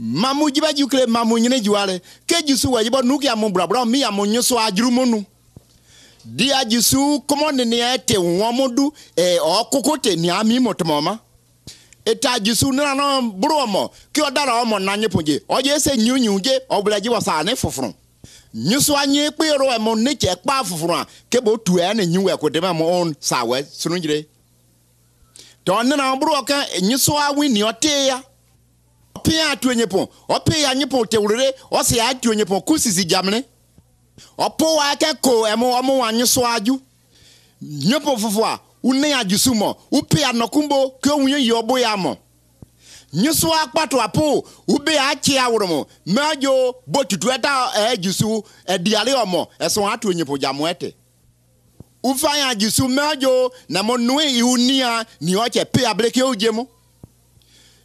mamu jiba jukle mamu nyine juare ke jisu wa jibo nuki amu brabra mi amu nyuso ajru monu dia jisu komo ne ne ete womodu e okukote ni ami motmoma eta jisu na no bromo ki odara omo na nyepunje oje se nyunyuje obla jiwa sane fofron nyuso anyi pe ro emo ne che pa fofron a ke bo tu e ne nyuwe ko de mo on sawe sunjire to na bro ka nyuso awi ni oteya ɔpea atuo nyepɔn ɔpea anyepɔn tewurere ɔsi atuo nyepɔn kusisi gyamene ɔpo wa kɛ ko ɛmo e ɔmo wa nyeso adu nyepɔn fufu a wune adusu mɔ wopea nɔkumbo ke wunye yi ɔbo ya mɔ nyeso akpato apo wube akyi aworomo mɛdzo bo tutu ɛta e ɛdusu e ɛdiale ɔmɔ ɛsɔn atuo nyepɔn gyamɔ ɛtɛ wofanya adusu mɛdzo na mo nue iwu nia ni ɔtsɛ pe bleke wo dze mo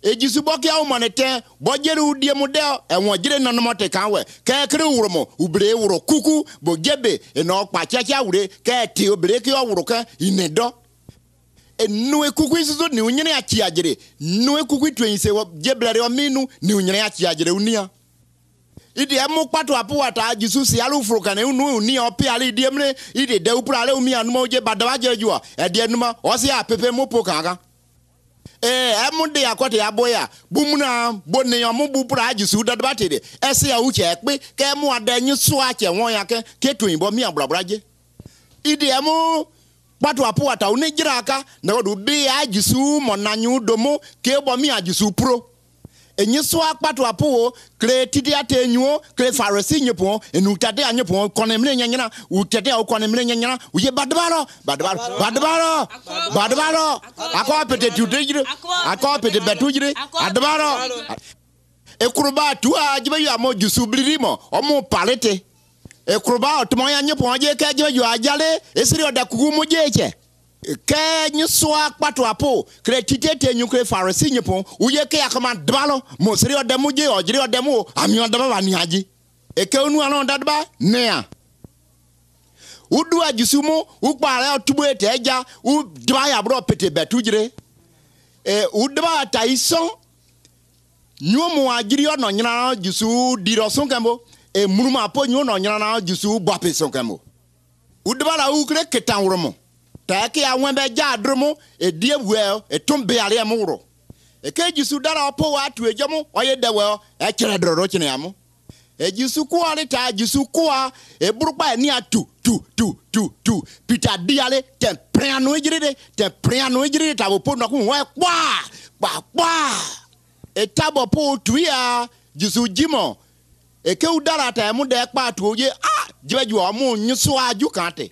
e jisu boki au manete bojere udie mudeo e wonjire no nomote kanwe ke kre uromo kuku bojebe e no kwa chacha ure ke ti obre ki owuro ke inedo e nuwe kuku isuzo ni unyere achi ajere nuwe kuku twense jeblere ominu ni unyere achi ajere unia idi emu kpatu apu wata jisu si alu furuka unu unia opi ali idi emre idi de upra ale umi anuma oje badawa jejua edi enuma osi apepe mu pokaga ee eh, emude ya kwata ya bo ya bumna bonne ya mu bupra ji su dad ese ya uche pe ke mu adanyi su ya ke k'eto tun bo mi abrabraje idi emu apu ata unijira aka na odu bi aji su mo nanyu domo ke mi aji pro enyi so akpato apo wo kre tidi ate enyuo farasi farisi nyepo enu tade anyepo kone mle nyenyana u tade o kone mle nyenyana u ye badbaro badbaro badbaro badbaro akwa pete tudejire akwa pete betujire adbaro ekuruba tu a jibe yu amo jusublirimo omo palete ekuruba otomo ya nyepo je ke jibe yu ajale esiri oda kugumu jeche ke nyisua kpatu apo kre titete nyukre farisi nyipo uye ke yakoma dbalo mosri odemu je ojri odemu ami odema bani aji eke onu ano dadba nea udu ajisumu ukpare otubwe teja udba ya bro pete betujre e udba taiso nyumu ajri ono nyina jisu dirosun kembo e muruma apo nyuno na jisu bwape son kembo udba la ukre ketan wromo tɛɛke a wẽn bɛ gyaa doremo e die wɛɛo e tʋm bɩ a e ke jisu dara o wa tue jomo o ye de we o e kire doro e jisu kuwa e e ni ta jisu kuwa e burpa ni atu tu tu tu tu pita diale te prea no ejiride te prea no ejiride ta bo po no ku wa e kwa kwa kwa e ta bo po jisu jimo e ke udara ta mu de pa tu ye ah jibe ju amu nyusu aju kan te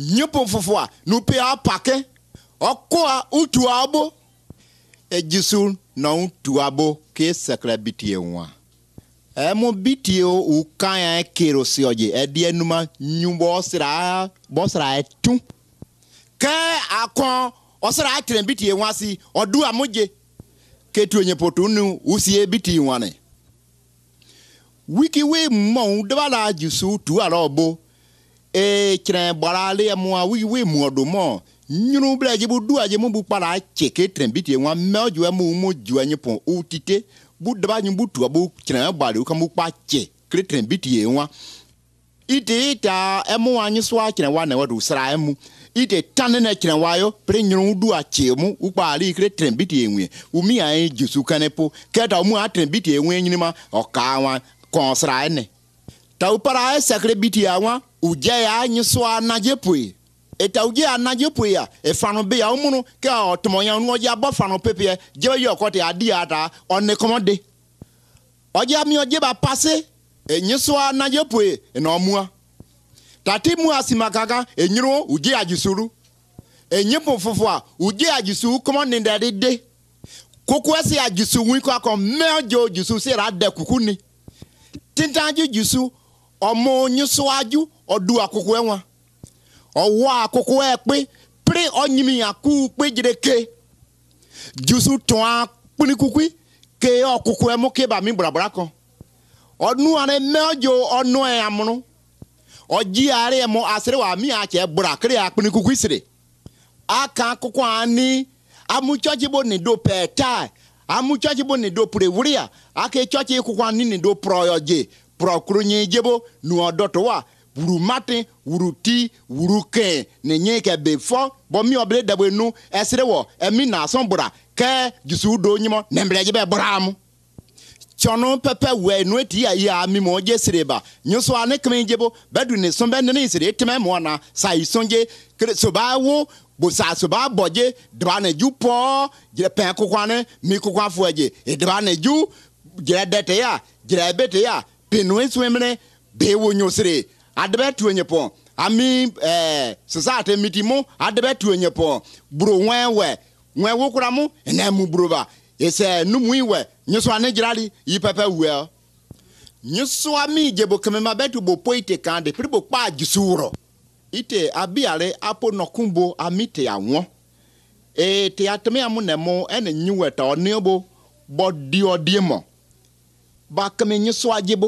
nyipo fufuwa nupi a pake okua utu abo ejisu na utu abo ke sekre bitie nwa emu bitie o ukanya e kero si oje edi enuma nyumbo osira bosira etu ke akon osira atren bitie nwa si odu amuje ketu e nyipoto nu usie bitie nwa ne wiki we mo debala jisu tu aro bo e tsirɛ bɔra ale yɛ mua wi wi mua do mɔ nyunu bila dzi bu du adzi e mu bu kpa la tseke tsirɛ bi te ŋua mɛ dzo emu mu dzo enyi pɔn o tite bu daba nyi bu tu bu tsirɛ bɔ ale wo kam kpa tse kiri tsirɛ bi te ŋua ite ta emu anyi sɔa tsirɛ wa nɛ wa do sra emu ite tan ne tsirɛ wa yɔ pere nyunu du atse mu wo kpa ale kiri tsirɛ bi te ŋue wo mi anyi dzosu kɛnɛ po kɛta mu a tsirɛ bi te ŋue nyinima ɔka wa kɔn sra ene tawu para esɛkiri bi te wa uje ya anyi so anajepue eta uje ya efano be ya e umunu ke otomo ya nu oja bo fano pepe je yo ko te ata one komode oja mi ba pase enyi so anajepue na e omua tati mu asimakaka enyiro uje jisuru, enyi pofufu a uje ajisu komo ni dede de kuku ese ajisu wi ko akọ me oje ojisu se ra de kuku ni tintanju jisu ọmụ onye síwájú ọdún àkókò ẹ̀wọ̀n ọwọ́ àkókò ẹ̀ pé péré ọ̀nyìnmíyàkú péjìdéke jùsù tún á pínikúkú ke ọkókò ẹ̀ mú ké bàmí bùràbùrà kan ọ̀nù ya mẹ́ọ̀jọ ọ̀nù ẹ̀ àmúnú ọ̀jì àrẹ ẹ̀ mọ àṣírí wà mí ọjị. prokuru nyi jebo nua doto wa wuru mati wuru ti wuru kɛn ne nye kɛ be fɔ bɔn mi ɔbɛlɛ dabɔ enu ɛsere wɔ ɛmi na sɔn bora kɛ jusu do nyimɔ nɛnbɛrɛdzi bɛ bɔra amu tsɔnu pɛpɛ wɛ nu eti ya ya mi mɔ dze sere ba nyɔsɔ kɛmɛ dze bɛ du ne sɔn bɛ nene sere tɛmɛ mɔ na sa yi sɔn dze kere soba wo bosa soba bɔ dze daba ne ju pɔɔ dzre pɛn koko ane mi koko afɔ dze edaba ne ju dzre dɛtɛ ya dzre bɛtɛ ya pinu eswemne be wo nyosre adebe tuenye po ami eh society mitimu adebe tuenye po bro wewe wewe kuramu ene mu broba ese numu iwe nyoswa ne jirali yipepe wel nyoswa mi jebo kemema betu bo poite kande pribo pa jisuro ite abiare apo nokumbo amite awon e te atme amu nemo ene nyuwe ta oniobo bodiodie mo bakame nyisoa dzibo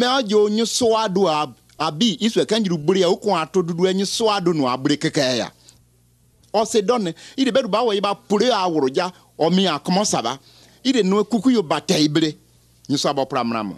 mɛdzo nyisoa do abi isue kɛndziru bria wokɔ ato dudu nyisoa do no abri keke ya ɔse dɔne ide bɛ duba wɔ yiba pore awurudza ɔmi akɔmɔ saba ide no kuku yo bata ibre nyisoa bɔ pramra mo.